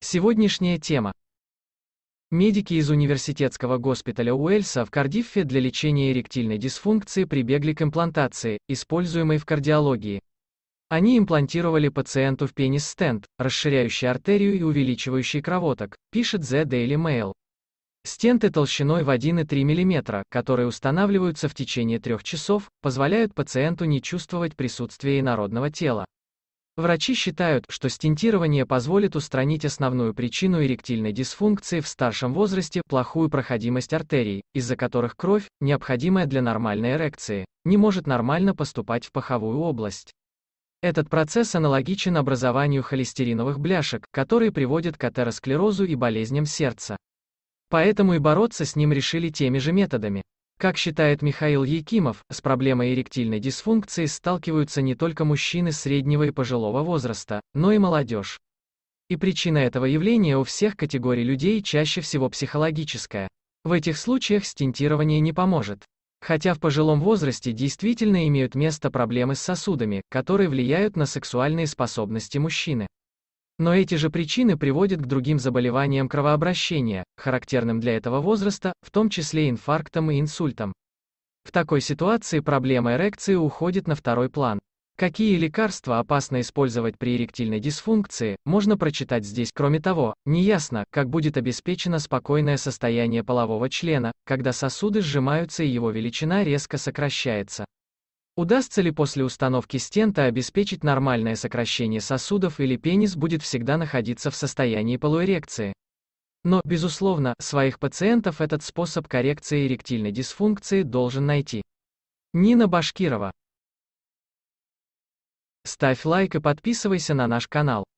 Сегодняшняя тема. Медики из университетского госпиталя Уэльса в Кардиффе для лечения эректильной дисфункции прибегли к имплантации, используемой в кардиологии. Они имплантировали пациенту в пенис стенд, расширяющий артерию и увеличивающий кровоток, пишет The Daily Mail. Стенты толщиной в 1,3 мм, которые устанавливаются в течение трех часов, позволяют пациенту не чувствовать присутствие инородного тела. Врачи считают, что стентирование позволит устранить основную причину эректильной дисфункции в старшем возрасте – плохую проходимость артерий, из-за которых кровь, необходимая для нормальной эрекции, не может нормально поступать в паховую область. Этот процесс аналогичен образованию холестериновых бляшек, которые приводят к атеросклерозу и болезням сердца. Поэтому и бороться с ним решили теми же методами. Как считает Михаил Якимов, с проблемой эректильной дисфункции сталкиваются не только мужчины среднего и пожилого возраста, но и молодежь. И причина этого явления у всех категорий людей чаще всего психологическая. В этих случаях стентирование не поможет. Хотя в пожилом возрасте действительно имеют место проблемы с сосудами, которые влияют на сексуальные способности мужчины. Но эти же причины приводят к другим заболеваниям кровообращения, характерным для этого возраста, в том числе инфарктам и инсультам. В такой ситуации проблема эрекции уходит на второй план. Какие лекарства опасно использовать при эректильной дисфункции, можно прочитать здесь. Кроме того, неясно, как будет обеспечено спокойное состояние полового члена, когда сосуды сжимаются и его величина резко сокращается. Удастся ли после установки стента обеспечить нормальное сокращение сосудов или пенис будет всегда находиться в состоянии полуэрекции? Но, безусловно, своих пациентов этот способ коррекции эректильной дисфункции должен найти. Нина Башкирова. Ставь лайк и подписывайся на наш канал.